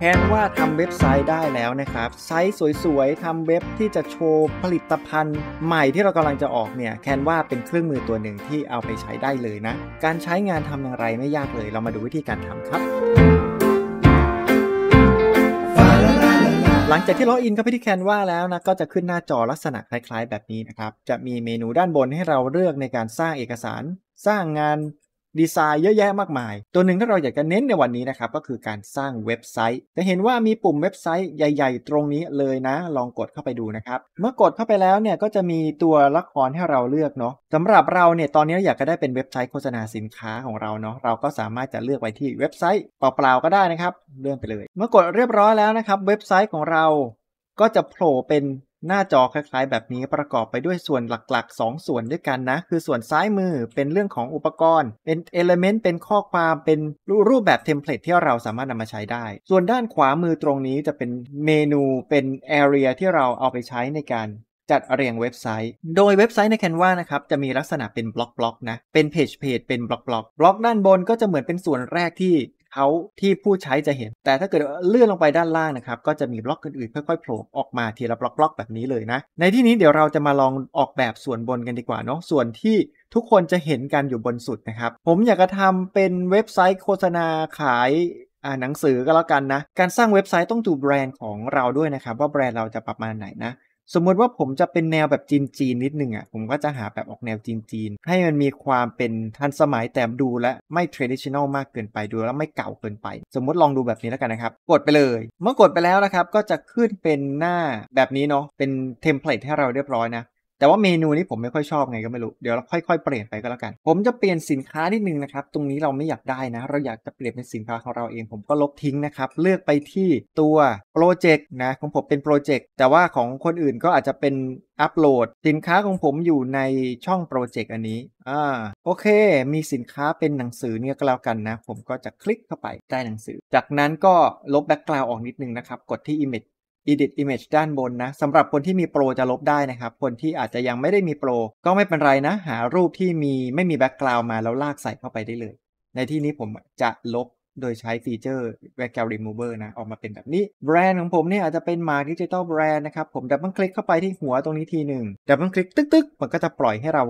แทนว่าทำเว็บไซต์ได้แล้วนะครับ ไซต์สวยๆทำเว็บที่จะโชว์ผลิตภัณฑ์ใหม่ที่เรากำลังจะออกเนี่ยแคนว่าเป็นเครื่องมือตัวหนึ่งที่เอาไปใช้ได้เลยนะ การใช้งานทำอย่างไรไม่ยากเลย เรามาดูวิธีการทำครับ หลังจากที่ล็อกอินเข้าไปที่แคนวาแล้วนะ ก็จะขึ้นหน้าจอลักษณะคล้ายๆ แบบนี้นะครับ จะมีเมนูด้านบนให้เราเลือกในการสร้างเอกสารสร้างงานดีไซน์เยอะแยะมากมาย ตัวหนึ่งที่เราอยากจะเน้นในวันนี้นะครับ ก็คือการสร้างเว็บไซต์จะเห็นว่ามีปุ่มเว็บไซต์ใหญ่ ๆ ตรงนี้เลยนะ ลองกดเข้าไปดูนะครับ เมื่อกดเข้าไปแล้วเนี่ยก็จะมีตัวละครให้เราเลือกเนาะสำหรับเราเนี่ยตอนนี้อยากจะได้เป็นเว็บไซต์โฆษณาสินค้าของเราเนาะเราก็สามารถจะเลือกไปที่เว็บไซต์เปล่าๆก็ได้นะครับเลื่อนไปเลย เมื่อกดเรียบร้อยแล้วนะครับ เว็บไซต์ของเราก็จะโผล่เป็นหน้าจอคล้ายๆ แบบนี้ประกอบไปด้วยส่วนหลักๆ 2 ส่วนด้วยกันนะ คือส่วนซ้ายมือเป็นเรื่องของอุปกรณ์ เป็นเอลเมนต์เป็นข้อความเป็นรูปแบบเทมเพลตที่เราสามารถนำมาใช้ได้ ส่วนด้านขวามือตรงนี้จะเป็นเมนูเป็นแอเรียที่เราเอาไปใช้ในการจัดเรียงเว็บไซต์ โดยเว็บไซต์ใน Canva นะครับ จะมีลักษณะเป็นบล็อกๆนะ เป็นเพจเพจเป็นบล็อกๆบล็อกด้านบนก็จะเหมือนเป็นส่วนแรกที่เขาที่ผู้ใช้จะเห็น แต่ถ้าเกิดเลื่อนลงไปด้านล่างนะครับ ก็จะมีบล็อกอื่นๆค่อยๆโผล่ออกมาทีละบล็อกๆแบบนี้เลยนะ ในที่นี้เดี๋ยวเราจะมาลองออกแบบส่วนบนกันดีกว่าเนาะส่วนที่ทุกคนจะเห็นกันอยู่บนสุดนะครับ ผมอยากจะทำเป็นเว็บไซต์โฆษณาขายหนังสือก็แล้วกันนะ การสร้างเว็บไซต์ต้องดูแบรนด์ของเราด้วยนะครับ ว่าแบรนด์เราจะประมาณไหนนะสมมติว่าผมจะเป็นแนวแบบจีนจีนนิดนึงอ่ะผมก็จะหาแบบออกแนวจีนจีนให้มันมีความเป็นทันสมัยแต่ดูและไม่ traditional มากเกินไปดูแล้วไม่เก่าเกินไป สมมติลองดูแบบนี้แล้วกันนะครับ กดไปเลย เมื่อกดไปแล้วนะครับ ก็จะขึ้นเป็นหน้าแบบนี้เนาะเป็นเทมเพลตให้เราเรียบร้อยนะแต่ว่าเมนูนี้ผมไม่ค่อยชอบไง ก็ไม่รู้เดี๋ยวเราค่อยๆเปลี่ยนไปก็แล้วกัน ผมจะเปลี่ยนสินค้านิดนึงนะครับ ตรงนี้เราไม่อยากได้นะเราอยากจะเปลี่ยนเป็นสินค้าของเราเองผมก็ลบทิ้งนะครับ เลือกไปที่ตัวโปรเจกต์นะของผมเป็นโปรเจกต์แต่ว่าของคนอื่นก็อาจจะเป็นอัปโหลดสินค้าของผมอยู่ในช่องโปรเจกต์อันนี้อ่าโอเค มีสินค้าเป็นหนังสือเนี่ยก็แล้วกันนะผมก็จะคลิกเข้าไปใต้หนังสือ จากนั้นก็ลบแบ็กกราวออกนิดนึงนะครับกดที่ image Edit Image ด้านบนนะสำหรับคนที่มีโปรจะลบได้นะครับ คนที่อาจจะยังไม่ได้มีโปรก็ไม่เป็นไรนะ หารูปที่มีไม่มีแบ็กกราวมาแล้วลากใส่เข้าไปได้เลย ในที่นี้ผมจะลบโดยใช้ฟีเจอร์ Background Remover นะ ออกมาเป็นแบบนี้แบรนด์ของผมเนี่ยอาจจะเป็นมาดิจิตอลแบรนด์นะครับ ผมดับเบิลคลิกเข้าไปที่หัวตรงนี้ทีหนึ่งดับเบิลคลิกตึ๊กๆ มันก็จะปล่อยให้เรา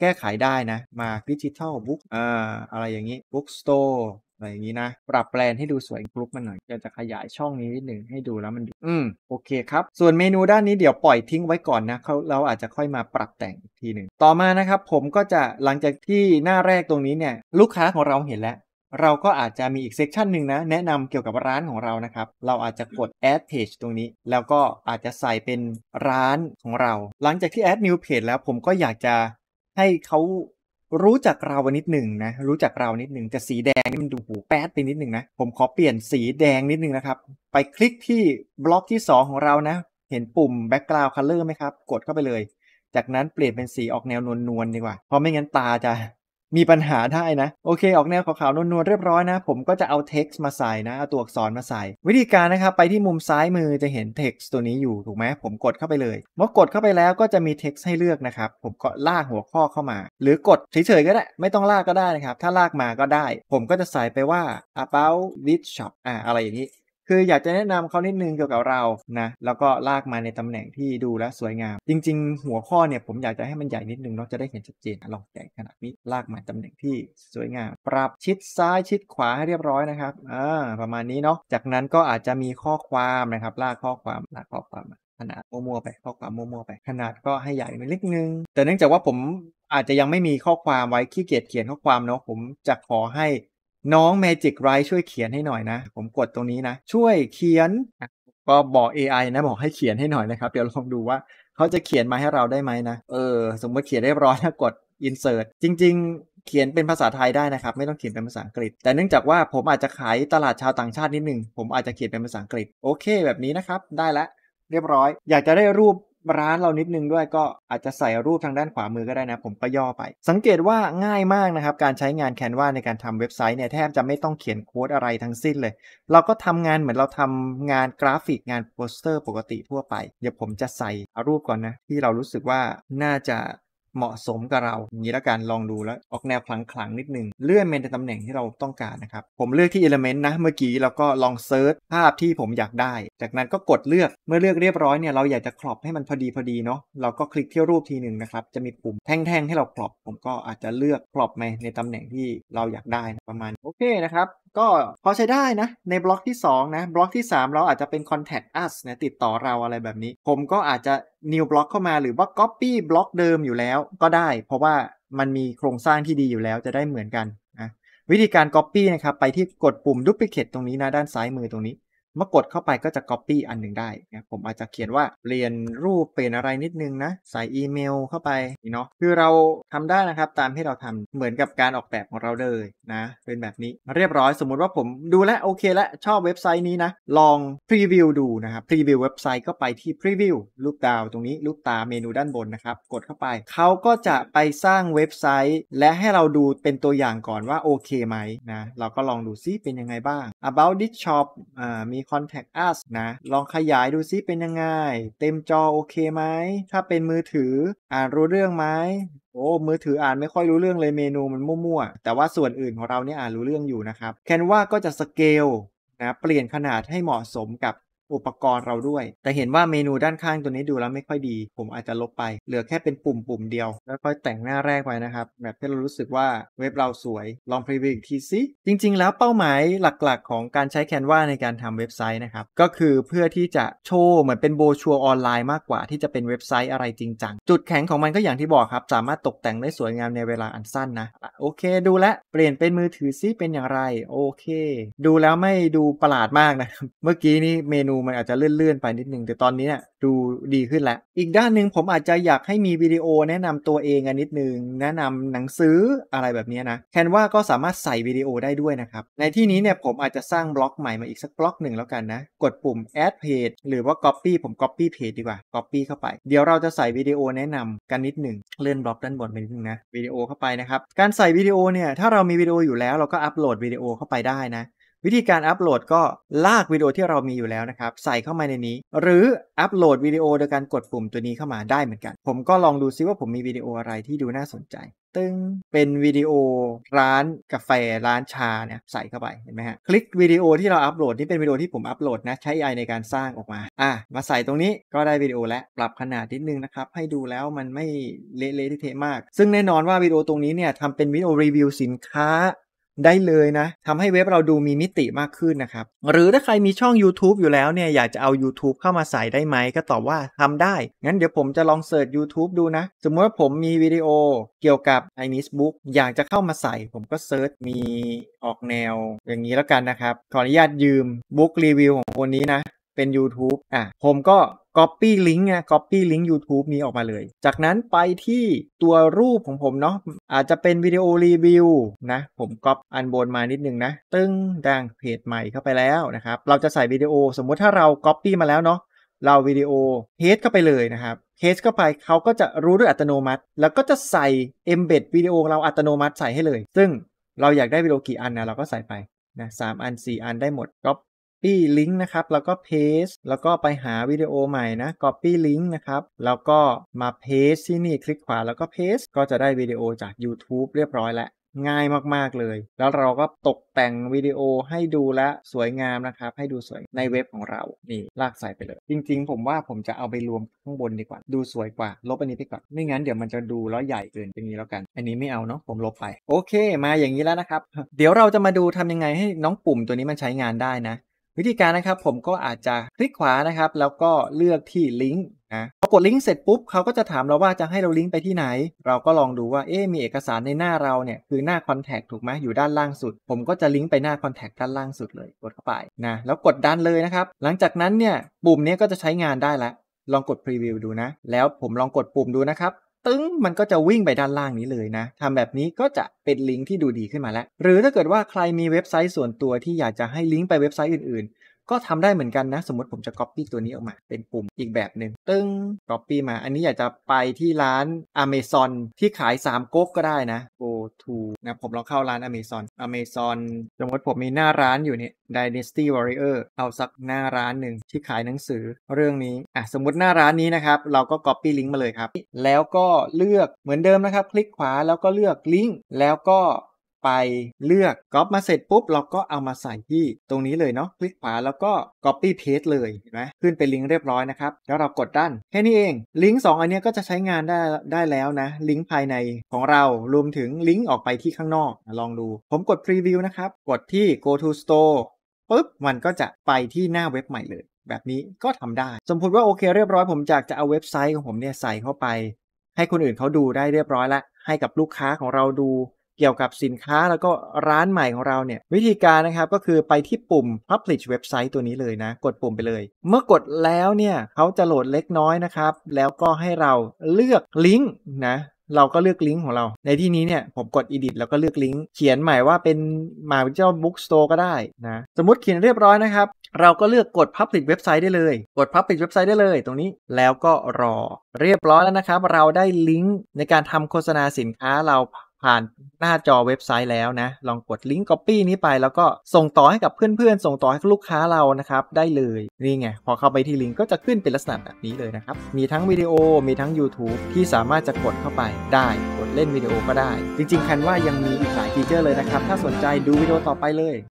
แก้ไขได้นะมาดิจิตอลบุ๊กอ่าอะไรอย่างนี้บุ๊กสโตร์อะไอยอย่างนี้นะ ปรับแปลนให้ดูสวยกรุ๊ปมันหน่อยเยาจะขยายช่องนี้นิดหนึ่งให้ดูแล้วมันอืมโอเคครับ ส่วนเมนูด้านนี้เดี๋ยว ปล่อยทิ้งไว้ก่อนนะเขาเราอาจจะค่อยมาปรับแต่งอีกทีหนึ่งต่อมานะครับผมก็จะหลังจากที่หน้าแรกตรงนี้เนี่ย ลูกค้าของเราเห็นแล้ว เราก็อาจจะมีอีกเซกชันหนึ่งนะแนะนำเกี่ยวกับร้านของเรานะครับ เราอาจจะกด add page ตรงนี้ แล้วก็อาจจะใส่เป็นร้านของเรา หลังจากที่ add new page แล้วผมก็อยากจะให้เขารู้จักเราวันิดหนึ่งนะ รู้จักเรา นิดหนึ่งจะสีแดงนี่มันดูหูแป๊ดไปนิดหนึ่งนะผมขอเปลี่ยนสีแดงนิดหนึ่งนะครับ ไปคลิกที่บล็อกที่ 2 ของเรานะ เห็นปุ่ม background color ไหมครับกดเข้าไปเลยจากนั้นเปลี่ยนเป็นสีออกแนวนวลๆดีกว่าเพราะไม่งั้นตาจะมีปัญหาได้นะ โอเค ออกแนวขาวๆนวลๆเรียบร้อยนะ ผมก็จะเอาเท็กซ์มาใส่นะ เอาตัวอักษรมาใส่ วิธีการนะครับ ไปที่มุมซ้ายมือจะเห็นเท็กซ์ตัวนี้อยู่ถูกไหมผมกดเข้าไปเลยเมื่อกดเข้าไปแล้วก็จะมีเท็กซ์ให้เลือกนะครับ ผมก็ลากหัวข้อเข้ามา หรือกดเฉยๆก็ได้ ไม่ต้องลากก็ได้นะครับ ถ้าลากมาก็ได้ ผมก็จะใส่ไปว่า about this shop อ่าอะไรอย่างนี้คืออยากจะแนะนำเขานิดนึงเกี่ยวกับเรานะแล้วก็ลากมาในตำแหน่งที่ดูแลสวยงาม จริง ๆ หัวข้อเนี่ยผมอยากจะให้มันใหญ่นิดนึงเนาะจะได้เห็นชัดเจนลองใหญ่ขนาดนี้ ลากมาตำแหน่งที่สวยงามปรับชิดซ้ายชิดขวาให้เรียบร้อยนะครับอ่าประมาณนี้เนาะจากนั้นก็อาจจะมีข้อความนะครับ ลากข้อความลากข้อความขนาดมั่วๆไปข้อความมั่วๆไป ขนาดก็ให้ใหญ่ไปเล็กนึง แต่เนื่องจากว่าผมอาจจะยังไม่มีข้อความไว้ขี้เกียจเขียนข้อความเนาะผมจะขอให้น้องเมจิกไรช่วยเขียนให้หน่อยนะ ผมกดตรงนี้นะ ช่วยเขียน ก็บอก AI นะบอกให้เขียนให้หน่อยนะครับ เดี๋ยวลองดูว่าเขาจะเขียนมาให้เราได้ไหมนะ เออ สมมติเขียนเรียบร้อยนะกด insert จริง ๆ เขียนเป็นภาษาไทยได้นะครับ ไม่ต้องเขียนเป็นภาษาอังกฤษ แต่เนื่องจากว่าผมอาจจะขายตลาดชาวต่างชาตินิดหนึ่งผมอาจจะเขียนเป็นภาษาอังกฤษ โอเค แบบนี้นะครับ ได้แล้วเรียบร้อย อยากจะได้รูปร้านเรานิดนึงด้วยก็อาจจะใส่รูปทางด้านขวามือก็ได้นะผมก็ย่อไป สังเกตว่าง่ายมากนะครับ การใช้งานแคนวาในการทำเว็บไซต์เนี่ยแทบจะไม่ต้องเขียนโค้ดอะไรทั้งสิ้นเลย เราก็ทำงานเหมือนเราทำงานกราฟิกงานโปสเตอร์ปกติทั่วไป เดี๋ยวผมจะใส่รูปก่อนนะ ที่เรารู้สึกว่าน่าจะเหมาะสมกับเราอย่างนี้ละกันลองดูแล้ว ออกแนวคลังๆนิดนึงเลื่อนเมนในตำแหน่งที่เราต้องการนะครับ ผมเลือกที่ Element นะ เมื่อกี้แล้วก็ลองเซิร์ชภาพที่ผมอยากได้ จากนั้นก็กดเลือกเมื่อเลือกเรียบร้อยเนี่ยเราอยากจะครอบให้มันพอดีพอดีเนาะเราก็คลิกที่รูปทีหนึ่งนะครับจะมีปุ่มแท่งๆให้เราครอบ ผมก็อาจจะเลือกครอบในตำแหน่งที่เราอยากได้นะประมาณโอเคนะครับก็พอใช้ได้นะในบล็อกที่2นะบล็อกที่ 3 เราอาจจะเป็น contact us นะติดต่อเราอะไรแบบนี้ ผมก็อาจจะ new block เข้ามาหรือว่า copy บล็อกเดิมอยู่แล้วก็ได้ เพราะว่ามันมีโครงสร้างที่ดีอยู่แล้วจะได้เหมือนกันนะวิธีการ copy นะครับไปที่กดปุ่ม duplicate ตรงนี้นะด้านซ้ายมือตรงนี้เมื่อกดเข้าไปก็จะ Copy อันหนึ่งได้นะผมอาจจะเขียนว่า เปลี่ยนรูปเปลี่ยนอะไรนิดนึงนะ ใส่อีเมลเข้าไปเนาะคือเราทำได้นะครับ ตามที่เราทำเหมือนกับการออกแบบของเราเลยนะ เป็นแบบนี้เรียบร้อยสมมุติว่าผมดูแลโอเคแล้วชอบเว็บไซต์นี้นะ ลองพรีวิวดูนะครับพรีวิวเว็บไซต์ก็ไปที่พรีวิวรูปดาวตรงนี้รูปตาเมนูด้านบนนะครับ กดเข้าไปเขาก็จะไปสร้างเว็บไซต์ และให้เราดูเป็นตัวอย่างก่อนว่าโอเคไหมนะเราก็ลองดูซิเป็นยังไงบ้าง about this shop มี Contact Us นะ ลองขยายดูซิเป็นยังไง เต็มจอโอเคไหม ถ้าเป็นมือถืออ่านรู้เรื่องไหม โอ้มือถืออ่านไม่ค่อยรู้เรื่องเลยเมนูมันมั่วๆ แต่ว่าส่วนอื่นของเราเนี่ยอ่านรู้เรื่องอยู่นะครับ แคนวาก็จะสเกลนะ เปลี่ยนขนาดให้เหมาะสมกับอุปกรณ์เราด้วย แต่เห็นว่าเมนูด้านข้างตัวนี้ดูแล้วไม่ค่อยดี ผมอาจจะลบไป เหลือแค่เป็นปุ่มปุ่มเดียว แล้วค่อยแต่งหน้าแรกไปนะครับ แบบที่เรารู้สึกว่าเว็บเราสวย ลองพรีวิวอีกทีสิ จริงๆแล้วเป้าหมายหลักๆของการใช้แคนวาในการทำเว็บไซต์นะครับ ก็คือเพื่อที่จะโชว์ เหมือนเป็นโบชัวออนไลน์มากกว่าที่จะเป็นเว็บไซต์อะไรจริงจัง จุดแข็งของมันก็อย่างที่บอกครับ สามารถตกแต่งได้สวยงามในเวลาอันสั้นนะ โอเค ดูแลเปลี่ยนเป็นมือถือซิเป็นอย่างไร โอเค ดูแล้วไม่ดูประหลาดมากนะ เมื่อกี้นี่เมนูมันอาจจะเลื่อนๆไปนิดนึง แต่ตอนนี้เนี่ยดูดีขึ้นแล้วอีกด้านหนึ่งผมอาจจะอยากให้มีวิดีโอแนะนำตัวเองอันนิดนึง แนะนำหนังสืออะไรแบบนี้นะแคนว่าก็สามารถใส่วิดีโอได้ด้วยนะครับ ในที่นี้เนี่ยผมอาจจะสร้างบล็อกใหม่มาอีกสักบล็อกหนึ่งแล้วกันนะ กดปุ่ม add page หรือว่า copy ผม copy page ดีกว่า copy เข้าไป เดี๋ยวเราจะใส่วิดีโอแนะนำกันนิดหนึ่งเลื่อนบล็อกด้านบนไปนิดนึงนะวิดีโอเข้าไปนะครับการใส่วิดีโอเนี่ยถ้าเรามีวิดีโออยู่แล้วเราก็อัปโหลดวิดีโอเข้าไปได้นะวิธีการอัปโหลดก็ลากวิดีโอที่เรามีอยู่แล้วนะครับใส่เข้ามาในนี้ หรืออัปโหลดวิดีโอโดยการกดปุ่มตัวนี้เข้ามาได้เหมือนกัน ผมก็ลองดูซิว่าผมมีวิดีโออะไรที่ดูน่าสนใจตึงเป็นวิดีโอร้านกาแฟ ร้านชาเนี่ยใส่เข้าไปเห็นไหมฮะคลิกวิดีโอที่เราอัปโหลดนี่เป็นวิดีโอที่ผมอัปโหลดนะใช้ AI ในการสร้างออกมาอ่ะมาใส่ตรงนี้ก็ได้วิดีโอแลวปรับขนาดนิดนึงนะครับให้ดูแล้วมันไม่เละเละเทะมาก ซึ่งแน่นอนว่าวิดีโอตรงนี้เนี่ยทำเป็นวิดีโอรีวิวสินค้าได้เลยนะทำให้เว็บเราดูมีมิติมากขึ้นนะครับ หรือถ้าใครมีช่อง YouTube อยู่แล้วเนี่ยอยากจะเอา YouTube เข้ามาใส่ได้ไหม ก็ตอบว่าทำได้ งั้นเดี๋ยวผมจะลองเสิร์ช YouTube ดูนะ สมมติว่าผมมีวิดีโอเกี่ยวกับ i n i s Book อยากจะเข้ามาใส่ ผมก็เสิร์ชมีออกแนว อย่างนี้แล้วกันนะครับ ขออนุญาตยืมบุ๊กรีวิวของคนนี้นะเป็น YouTube อ่ะผมก็ Copy Link ก๊ Copy Link YouTube นี้ออกมาเลย จากนั้นไปที่ตัวรูปของผมเนาะอาจจะเป็นวิดีโอรีวิวนะผมก๊อปอันบนมานิดนึงนะตึ้งดังเพจใหม่เข้าไปแล้วนะครับเราจะใส่วิดีโอสมมุติถ้าเรา Copy มาแล้วเนาะเราวิดีโอเฮดเข้าไปเลยนะครับเฮดเข้าไปเขาก็จะรู้ด้วยอัตโนมัติ แล้วก็จะใส่ embed วิดีโอเราอัตโนมัติใส่ให้เลย ซึ่งเราอยากได้วิดีโอกี่อันนะเราก็ใส่ไปนะสามอัน 4 อันได้หมด c o อป Copy Link นะครับ แล้วก็ Paste แล้วก็ไปหาวิดีโอใหม่นะ Copy Link นะครับ แล้วก็มา Paste ที่นี่คลิกขวาแล้วก็ Paste ก็จะได้วิดีโอจาก YouTube เรียบร้อย แล้วง่ายมาก ๆ เลย แล้วเราก็ตกแต่งวิดีโอให้ดูและสวยงามนะครับ ให้ดูสวยในเว็บของเรานี่ลากใส่ไปเลย จริง ๆ ผมว่าผมจะเอาไปรวมข้างบนดีกว่า ดูสวยกว่า ลบอันนี้ไปก่อน ไม่งั้นเดี๋ยวมันจะดูแล้วใหญ่เกินอย่างนี้แล้วกัน อันนี้ไม่เอาเนาะ ผมลบไป โอเค มาอย่างนี้แล้วนะครับ เดี๋ยวเราจะมาดูทำยังไงให้น้องปุ่มตัวนี้มันใช้งานได้นะวิธีการนะครับผมก็อาจจะคลิกขวานะครับ แล้วก็เลือกที่ลิงก์นะพอกดลิงก์เสร็จปุ๊บเขาก็จะถามเราว่าจะให้เราลิงก์ไปที่ไหนเราก็ลองดูว่าเอ๊มีเอกสารในหน้าเราเนี่ย คือหน้าคอนแทคถูกไหมอยู่ด้านล่างสุด ผมก็จะลิงก์ไปหน้าคอนแทคด้านล่างสุดเลยกดเข้าไปนะแล้วกดดันเลยนะครับ หลังจากนั้นเนี่ยปุ่มนี้ก็จะใช้งานได้ละลองกดพรีวิวดูนะ แล้วผมลองกดปุ่มดูนะครับตึง้งมันก็จะวิ่งไปด้านล่างนี้เลยนะ ทำแบบนี้ก็จะเป็นลิงก์ที่ดูดีขึ้นมาแล้ว หรือถ้าเกิดว่าใครมีเว็บไซต์ส่วนตัวที่อยากจะให้ลิงก์ไปเว็บไซต์อื่นก็ทำได้เหมือนกันนะสมมติผมจะ Copy ตัวนี้ออกมาเป็นปุ่มอีกแบบหนึ่งตึง้ง Copy มา อันนี้อยากจะไปที่ร้าน Amazon ที่ขาย3ก๊กก็ได้นะ Go to นะผมลองเข้าร้าน Amazon Amazon สมมติผมมีหน้าร้านอยู่เนี่ย Dynasty Warrior เอาสักหน้าร้านหนึ่งที่ขายหนังสือเรื่องนี้อ่ะสมมติหน้าร้านนี้นะครับเราก็ Copy ลิงก์มาเลยครับ แล้วก็เลือกเหมือนเดิมนะครับ คลิกขวาแล้วก็เลือกลิงก์แล้วก็ไปเลือกก๊อปมาเสร็จปุ๊บเราก็เอามาใส่ที่ตรงนี้เลยเนาะคลิกขวาแล้วก็ Copy Paste เลยเห็นไหมขึ้นเป็นลิงก์เรียบร้อยนะครับ แล้วเรากดด้นแค่นี้เอง ลิงก์2อันนี้ก็จะใช้งานได้ได้แล้วนะ ลิงก์ภายในของเรารวมถึงลิงก์ออกไปที่ข้างนอก ลองดูผมกด Preview นะครับ กดที่ Go to Store ปุ๊บมันก็จะไปที่หน้าเว็บใหม่เลย แบบนี้ก็ทำได้สมมติว่าโอเคเรียบร้อย ผมจากจะเอาเว็บไซต์ของผมเนี่ยใส่เข้าไป ให้คนอื่นเขาดูได้เรียบร้อยละให้กับลูกค้าของเราดูเกี่ยวกับสินค้าแล้วก็ร้านใหม่ของเราเนี่ยวิธีการนะครับก็คือไปที่ปุ่ม publish ว็บไซต์ตัวนี้เลยนะ กดปุ่มไปเลย เมื่อกดแล้วเนี่ยเขาจะโหลดเล็กน้อยนะครับ แล้วก็ให้เราเลือกลิงก์นะ เราก็เลือกลิงก์ของเรา ในที่นี้เนี่ยผมกด edit แล้วก็เลือกลิงก์เขียนใหม่ว่าเป็นมาวิเจ้าบุ๊กสโตร์ก็ได้นะ สมมติเขียนเรียบร้อยนะครับ เราก็เลือกกด public เว็บไซต์ได้เลยกด public เว็บไซต์ได้เลยตรงนี้แล้วก็รอเรียบร้อยแล้วนะครับ เราได้ลิงก์ในการทำโฆษณาสินค้าเราผ่านหน้าจอเว็บไซต์แล้วนะ ลองกดลิงก์ Copy นี้ไปแล้วก็ส่งต่อให้กับเพื่อนๆ ส่งต่อให้ลูกค้าเรานะครับได้เลยนี่ไงพอเข้าไปที่ลิงก์ก็จะขึ้นเป็นลักษณะแบบนี้เลยนะครับมีทั้งวิดีโอมีทั้ง YouTube ที่สามารถจะกดเข้าไป ได้ กดเล่นวิดีโอก็ได้ จริง ๆคันว่ายังมีอีกหลายฟีเจอร์เลยนะครับถ้าสนใจดูวิดีโอต่อไปเลย